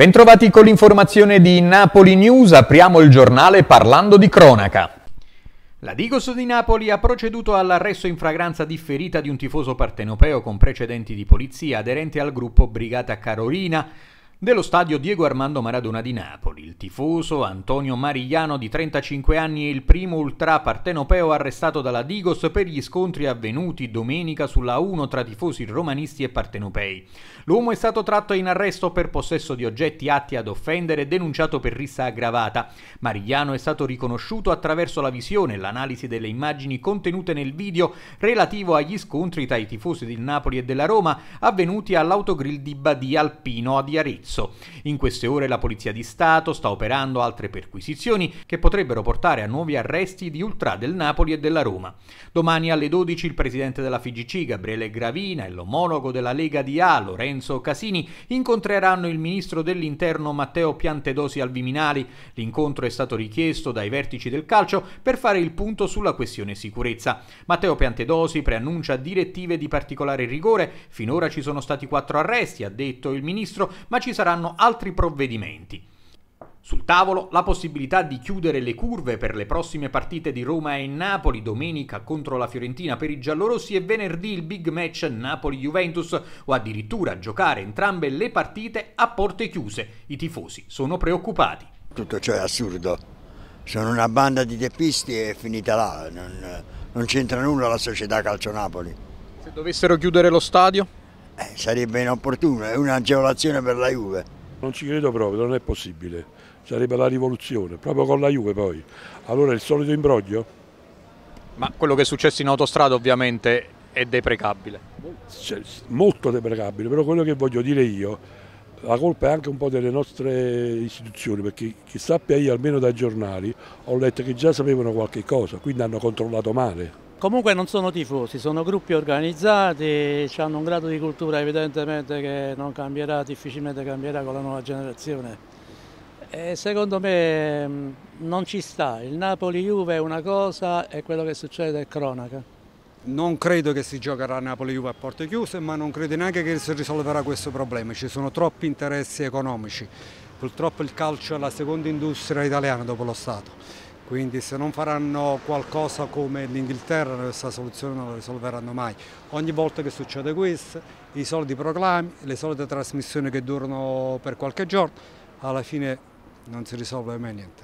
Bentrovati con l'informazione di Napoli News, apriamo il giornale parlando di cronaca. La Digos di Napoli ha proceduto all'arresto in fragranza differita di un tifoso partenopeo con precedenti di polizia aderente al gruppo Brigata Carolina, dello stadio Diego Armando Maradona di Napoli. Il tifoso Antonio Marigliano di 35 anni è il primo ultra partenopeo arrestato dalla Digos per gli scontri avvenuti domenica sulla 1 tra tifosi romanisti e partenopei. L'uomo è stato tratto in arresto per possesso di oggetti atti ad offendere e denunciato per rissa aggravata. Marigliano è stato riconosciuto attraverso la visione e l'analisi delle immagini contenute nel video relativo agli scontri tra i tifosi del Napoli e della Roma avvenuti all'autogrill di Badia Alpino di Arezzo Arezzo. In queste ore la Polizia di Stato sta operando altre perquisizioni che potrebbero portare a nuovi arresti di ultra del Napoli e della Roma. Domani alle 12 il presidente della FIGC, Gabriele Gravina, e l'omologo della Lega di A, Lorenzo Casini, incontreranno il ministro dell'Interno Matteo Piantedosi al Viminali. L'incontro è stato richiesto dai vertici del calcio per fare il punto sulla questione sicurezza. Matteo Piantedosi preannuncia direttive di particolare rigore. Finora ci sono stati quattro arresti, ha detto il ministro, ma ci sarà saranno altri provvedimenti. Sul tavolo la possibilità di chiudere le curve per le prossime partite di Roma e Napoli domenica contro la Fiorentina per i giallorossi e venerdì il big match Napoli-Juventus o addirittura giocare entrambe le partite a porte chiuse. I tifosi sono preoccupati. Tutto ciò è assurdo. Sono una banda di teppisti e è finita là. Non, non c'entra nulla la società Calcio Napoli. Se dovessero chiudere lo stadio? Eh, sarebbe inopportuno, è un'agevolazione per la Juve. Non ci credo proprio, non è possibile, sarebbe la rivoluzione, proprio con la Juve poi. Allora il solito imbroglio? Ma quello che è successo in autostrada ovviamente è deprecabile. Cioè, molto deprecabile, però quello che voglio dire io, la colpa è anche un po' delle nostre istituzioni, perché chi sappia io, almeno dai giornali, ho letto che già sapevano qualche cosa, quindi hanno controllato male. Comunque non sono tifosi, sono gruppi organizzati, hanno un grado di cultura evidentemente che non cambierà, difficilmente cambierà con la nuova generazione. E secondo me mm, non ci sta, il Napoli-Juve è una cosa e quello che succede è cronaca. Non credo che si giocherà a Napoli-Juve a porte chiuse, ma non credo neanche che si risolverà questo problema, ci sono troppi interessi economici. Purtroppo il calcio è la seconda industria italiana dopo lo Stato quindi se non faranno qualcosa come l'Inghilterra questa soluzione non la risolveranno mai. Ogni volta che succede questo, i soliti proclami, le solite trasmissioni che durano per qualche giorno, alla fine non si risolve mai niente.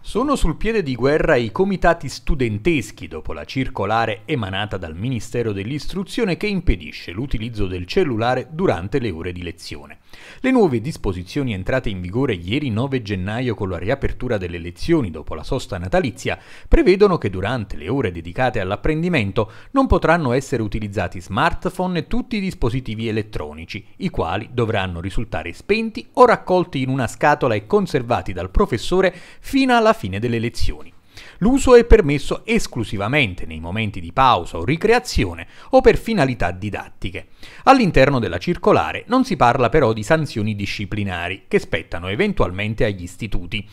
Sono sul piede di guerra i comitati studenteschi dopo la circolare emanata dal Ministero dell'Istruzione che impedisce l'utilizzo del cellulare durante le ore di lezione. Le nuove disposizioni entrate in vigore ieri 9 gennaio con la riapertura delle lezioni dopo la sosta natalizia prevedono che durante le ore dedicate all'apprendimento non potranno essere utilizzati smartphone e tutti i dispositivi elettronici, i quali dovranno risultare spenti o raccolti in una scatola e conservati dal professore fino alla fine delle lezioni. L'uso è permesso esclusivamente nei momenti di pausa o ricreazione o per finalità didattiche. All'interno della circolare non si parla però di sanzioni disciplinari, che spettano eventualmente agli istituti.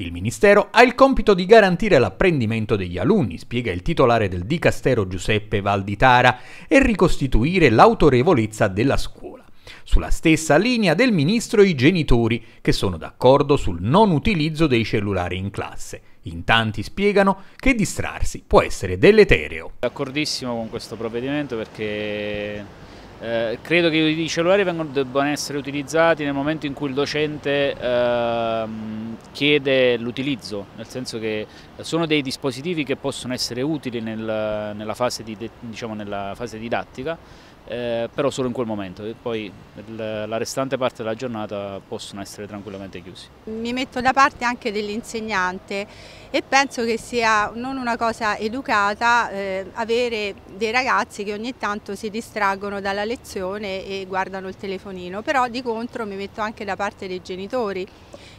Il Ministero ha il compito di garantire l'apprendimento degli alunni, spiega il titolare del Dicastero Giuseppe Valditara, e ricostituire l'autorevolezza della scuola. Sulla stessa linea del ministro i genitori, che sono d'accordo sul non utilizzo dei cellulari in classe. In tanti spiegano che distrarsi può essere deletereo. D'accordissimo con questo provvedimento perché eh, credo che i cellulari vengono, debbano essere utilizzati nel momento in cui il docente eh, chiede l'utilizzo, nel senso che sono dei dispositivi che possono essere utili nel, nella, fase di, diciamo, nella fase didattica eh, però solo in quel momento e poi la restante parte della giornata possono essere tranquillamente chiusi. Mi metto da parte anche dell'insegnante e penso che sia non una cosa educata eh, avere dei ragazzi che ogni tanto si distraggono dalla lezione e guardano il telefonino, però di contro mi metto anche da parte dei genitori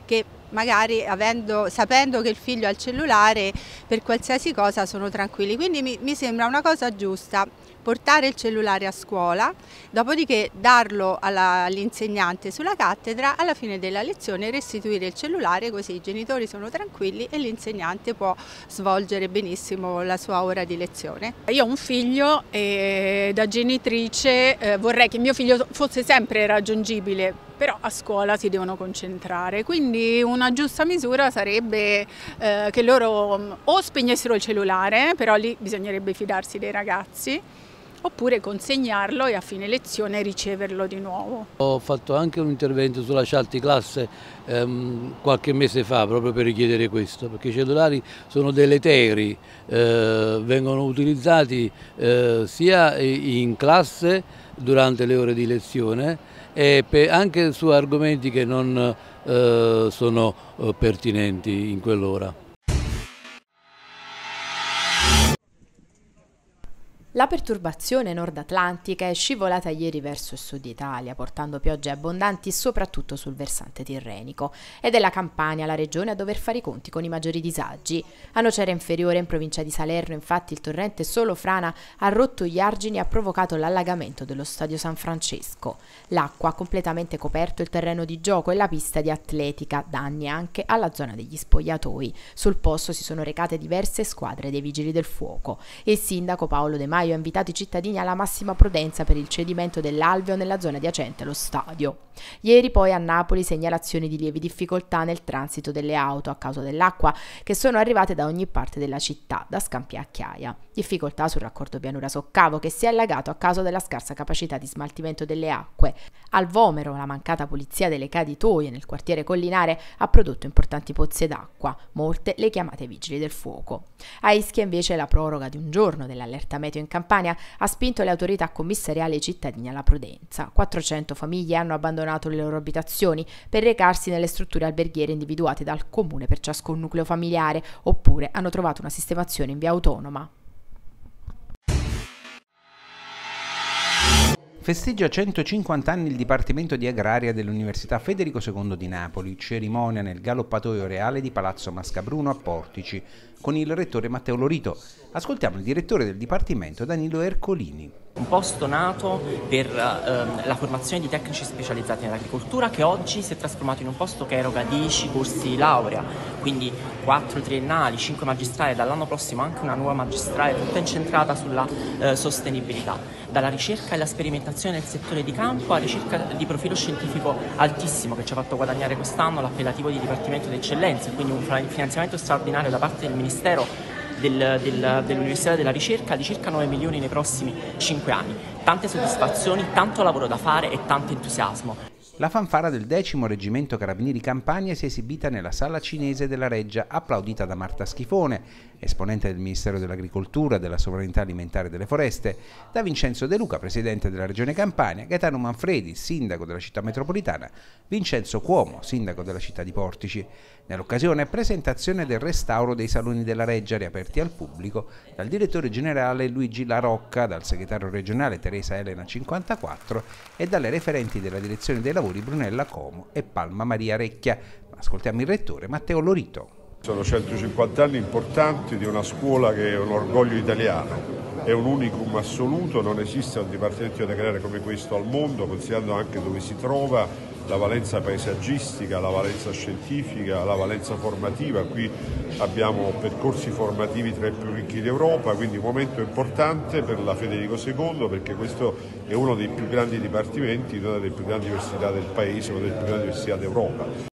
che magari avendo, sapendo che il figlio ha il cellulare per qualsiasi cosa sono tranquilli, quindi mi, mi sembra una cosa giusta portare il cellulare a scuola, dopodiché darlo all'insegnante sulla cattedra, alla fine della lezione restituire il cellulare così i genitori sono tranquilli e l'insegnante può svolgere benissimo la sua ora di lezione. Io ho un figlio e eh, da genitrice eh, vorrei che mio figlio fosse sempre raggiungibile però a scuola si devono concentrare, quindi una giusta misura sarebbe eh, che loro mm, o spegnessero il cellulare, però lì bisognerebbe fidarsi dei ragazzi, oppure consegnarlo e a fine lezione riceverlo di nuovo. Ho fatto anche un intervento sulla Scialti Classe ehm, qualche mese fa proprio per richiedere questo, perché i cellulari sono deleteri, eh, vengono utilizzati eh, sia in classe durante le ore di lezione e anche su argomenti che non eh, sono eh, pertinenti in quell'ora. La perturbazione nord-atlantica è scivolata ieri verso il sud Italia, portando piogge abbondanti soprattutto sul versante tirrenico ed è la Campania la regione a dover fare i conti con i maggiori disagi. A Nocera Inferiore, in provincia di Salerno, infatti il torrente Solo Frana ha rotto gli argini e ha provocato l'allagamento dello stadio San Francesco. L'acqua ha completamente coperto il terreno di gioco e la pista di atletica, danni anche alla zona degli spogliatoi. Sul posto si sono recate diverse squadre dei vigili del fuoco. Il sindaco Paolo De Maio Maio ha invitato i cittadini alla massima prudenza per il cedimento dell'alveo nella zona adiacente allo stadio. Ieri poi a Napoli segnalazioni di lievi difficoltà nel transito delle auto a causa dell'acqua che sono arrivate da ogni parte della città, da Scampiacchiaia difficoltà sul raccordo pianura-soccavo che si è allagato a causa della scarsa capacità di smaltimento delle acque. Al Vomero la mancata pulizia delle caditoie nel quartiere collinare ha prodotto importanti pozze d'acqua, molte le chiamate vigili del fuoco. A Ischia invece la proroga di un giorno dell'allerta meteo in Campania ha spinto le autorità commissariali e i cittadini alla prudenza. 400 famiglie hanno abbandonato le loro abitazioni per recarsi nelle strutture alberghiere individuate dal comune per ciascun nucleo familiare oppure hanno trovato una sistemazione in via autonoma. Festeggia 150 anni il Dipartimento di Agraria dell'Università Federico II di Napoli, cerimonia nel galoppatoio reale di Palazzo Mascabruno a Portici, con il rettore Matteo Lorito. Ascoltiamo il direttore del Dipartimento Danilo Ercolini un posto nato per ehm, la formazione di tecnici specializzati nell'agricoltura che oggi si è trasformato in un posto che eroga 10 corsi di laurea, quindi 4 triennali, 5 magistrali e dall'anno prossimo anche una nuova magistrale tutta incentrata sulla eh, sostenibilità, dalla ricerca e la sperimentazione nel settore di campo a ricerca di profilo scientifico altissimo che ci ha fatto guadagnare quest'anno l'appellativo di Dipartimento d'Eccellenza e quindi un finanziamento straordinario da parte del Ministero del, del, dell'Università della Ricerca di circa 9 milioni nei prossimi 5 anni. Tante soddisfazioni, tanto lavoro da fare e tanto entusiasmo. La fanfara del decimo reggimento carabinieri Campania si è esibita nella sala cinese della Reggia, applaudita da Marta Schifone, esponente del Ministero dell'Agricoltura, della Sovranità Alimentare e delle Foreste, da Vincenzo De Luca, presidente della Regione Campania, Gaetano Manfredi, sindaco della città metropolitana, Vincenzo Cuomo, sindaco della città di Portici. Nell'occasione presentazione del restauro dei saloni della Reggia riaperti al pubblico dal direttore generale Luigi La Rocca, dal segretario regionale Teresa Elena 54 e dalle referenti della direzione dei lavori Lavori, Brunella Como e Palma Maria Recchia. Ascoltiamo il rettore Matteo Lorito. Sono 150 anni importanti di una scuola che è un orgoglio italiano, è un unicum assoluto, non esiste un dipartimento da creare come questo al mondo, considerando anche dove si trova, la valenza paesaggistica, la valenza scientifica, la valenza formativa, qui abbiamo percorsi formativi tra i più ricchi d'Europa, quindi un momento importante per la Federico II perché questo è uno dei più grandi dipartimenti una delle più grandi università del paese, una delle più grandi università d'Europa.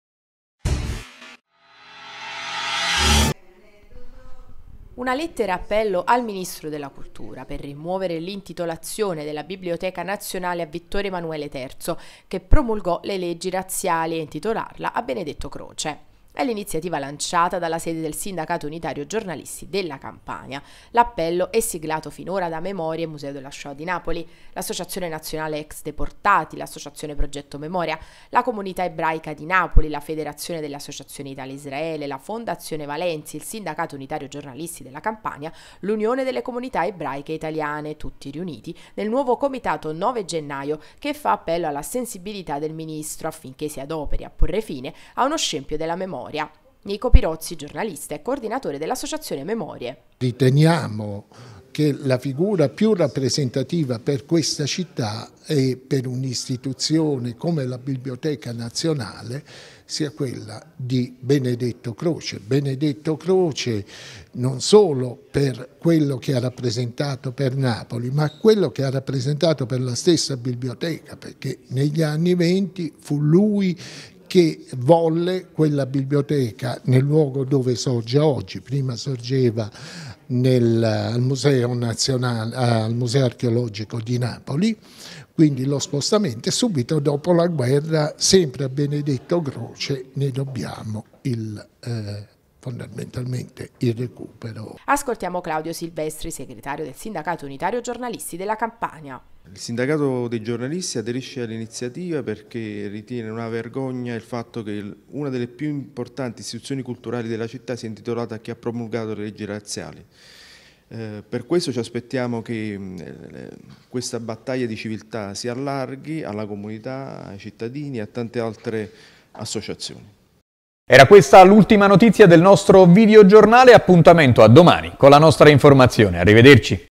una lettera appello al Ministro della Cultura per rimuovere l'intitolazione della Biblioteca Nazionale a Vittorio Emanuele III, che promulgò le leggi razziali e intitolarla a Benedetto Croce. È l'iniziativa lanciata dalla sede del Sindacato Unitario Giornalisti della Campania. L'appello è siglato finora da Memoria e Museo della Shoah di Napoli, l'Associazione Nazionale Ex Deportati, l'Associazione Progetto Memoria, la Comunità Ebraica di Napoli, la Federazione delle Associazioni Italia-Israele, la Fondazione Valenzi, il Sindacato Unitario Giornalisti della Campania, l'Unione delle Comunità Ebraiche Italiane, tutti riuniti nel nuovo comitato 9 gennaio che fa appello alla sensibilità del Ministro affinché si adoperi a porre fine a uno scempio della memoria memoria. Nico Pirozzi, giornalista e coordinatore dell'Associazione Memorie. Riteniamo che la figura più rappresentativa per questa città e per un'istituzione come la Biblioteca Nazionale sia quella di Benedetto Croce. Benedetto Croce non solo per quello che ha rappresentato per Napoli, ma quello che ha rappresentato per la stessa biblioteca, perché negli anni venti fu lui che volle quella biblioteca nel luogo dove sorge oggi, prima sorgeva nel, al, Museo Nazionale, al Museo Archeologico di Napoli, quindi lo spostamento e subito dopo la guerra, sempre a Benedetto Croce, ne dobbiamo il... Eh, fondamentalmente il recupero. Ascoltiamo Claudio Silvestri, segretario del Sindacato Unitario Giornalisti della Campania. Il sindacato dei giornalisti aderisce all'iniziativa perché ritiene una vergogna il fatto che una delle più importanti istituzioni culturali della città sia intitolata a chi ha promulgato le leggi razziali. Eh, per questo ci aspettiamo che eh, questa battaglia di civiltà si allarghi alla comunità, ai cittadini e a tante altre associazioni. Era questa l'ultima notizia del nostro videogiornale, appuntamento a domani con la nostra informazione. Arrivederci.